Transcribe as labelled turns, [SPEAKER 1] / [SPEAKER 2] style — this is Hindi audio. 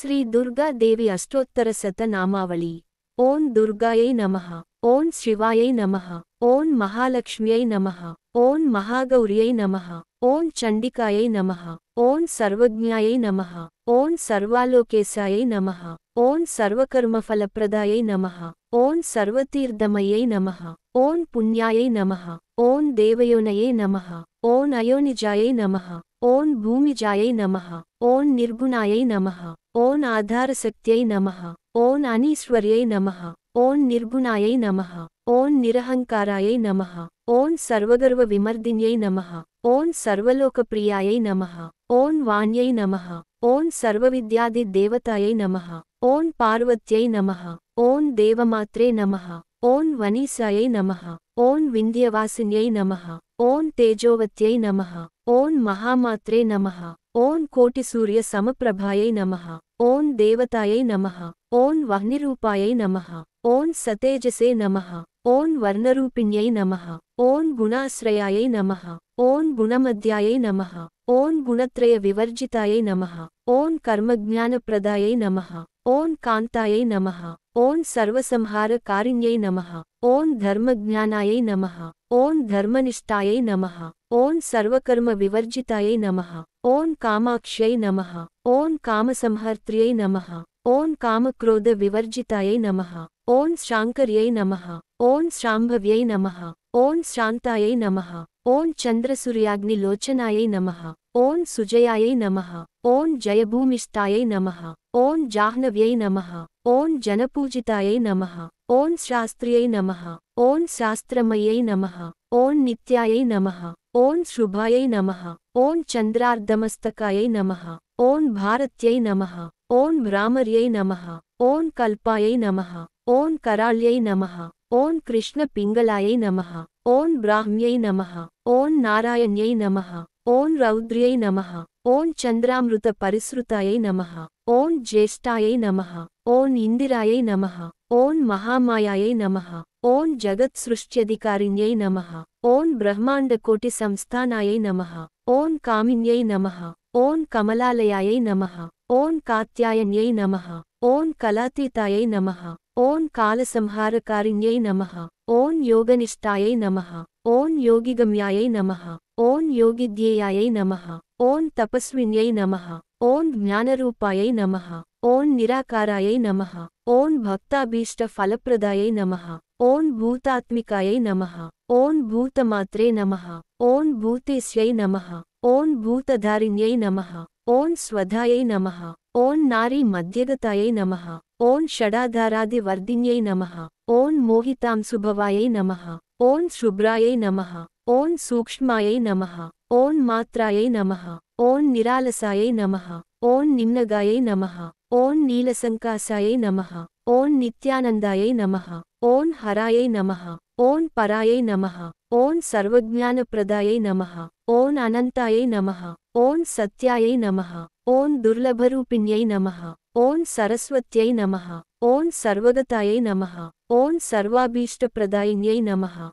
[SPEAKER 1] श्री दुर्गा देवी अष्टोत्तर शतनामावली ओं दुर्गाय नमः ओं शिवाय नमः ओं महालक्ष्म्यै नमः ओं महागौर्यै नमः ओं चंडिकाय नमः ओं सर्वज्ञाय नमः ओं सर्वालोकेशाय नमः ओं सर्वकर्मफलप्रदाय नमः ओं सर्वतीर्थमय नमः ओं पुण्याय नमः ओं देवयोनये नमः ओं अयोनिजाय नमः ओं भूमिजाय नमः ओं निर्गुणाय नमः ओन आधार सत्य नम ओं अनीश्वर्य नम ओं निर्गुणाय नम ओं निरहंकाराय नम ओं सर्वगर्व विमर्दि नम ओन सर्वलोक प्रियाय नम ओं वाण्य नम ओन सर्विद्यादिदेवताय नम ओं पार्वत नम ओं देवमात्रे नम ओं वनीसाय नम ओं विंध्यवासी नम ओं तेजोवत्य नम ओन महामात्रे नमः ओं कोटि सूर्य समप्रभाय नमः ओं देवताय नम ओं वह्निरूपाय नम ओं सतेजसे नम ओं वर्णरूपिण्यै नम ओं गुणाश्रयाय नम ओं गुणमद्याय नम ओं गुणत्रय विवर्जिताय नम ओं कर्मज्ञानप्रदाय नम ओं कांताय नमः ओं सर्वसंहार कारिण्य नम ओं धर्मज्ञानाय नम ओं धर्मनिष्ठाय नम ओं सर्वकर्म विवर्जिताय नम ओं कामाक्ष्य नम ओं कामसंहर्त्र्य नम ओं काम क्रोध विवर्जिताय नम ओं शांकर्य नम ओं शांभव्य नम ओं शांताय नम ओं चंद्रसूर्याग्निलोचनाय नम ओं सुजयाय नम ओं जयभूमिष्ठाय नम ओं जाह्नव्य नम ओं जनपूजिताय नम ओं शास्त्रिय नम ओं शास्त्रमय नम ओं नित्याय नमः ओं शुभाय नम ओं चंद्रार्दमस्तकाय नम ओं भारत नम ओं भ्राम नम ओं कल्पाय नम ओं कराल्य नम ओं कृष्ण पिंगलाय नम ओं ब्राह्म्य नम ओं नारायण्य नम ओं रौद्र्य नम ओं चंद्रामृत परसृताय नम ओं ज्येष्ठाय नम ओं इंदिराय नम ओं महामायाये नम ओं जगत नम ओं ब्रह्मांडकोटि संस्थानाये नमः ओं कामिन्ये नम ओं कमलाल नम ओं कात्यायन्ये नमः ओं कलातीताय नम ओं कालसंहारकारिण्ये नमः ओं योगनिष्ठाये नम ओं योगिगम्याय नम ओ योगिध्येयायै नमः ॐ नम ओं ॐ नम ओं ॐ नम ओं ॐ भक्ताभीष्टफलप्रदायै नम ओं भूतात्मकाय नम ओं भूतमात्रे नम ओं भूतेश नम ओं भूतधारिण्य नम ओं स्वधाय नम ओं नारी मध्यगताय नम ओं षडाधारादिवर्धिन्यै नम ओं मोहितां नम ओं शुभ्राय नम ओं सूक्ष्माय नमः ओं मात्राय नमः ओं निरालसाय नमः ओं निम्नगाय नमः ओं नीलसंकासाय नमः ओं नित्यानंदाय नमः ओं हराय नमः ओं पराय नमः ओं सर्वज्ञानप्रदाय नमः ओं अनंताय नमः ओं सत्याय नमः ओं दुर्लभरूपिण्यै नमः ओं सरस्वत नमः ओं सर्वगताय नमः ओं सर्वाभीष्ट प्रदाय नमः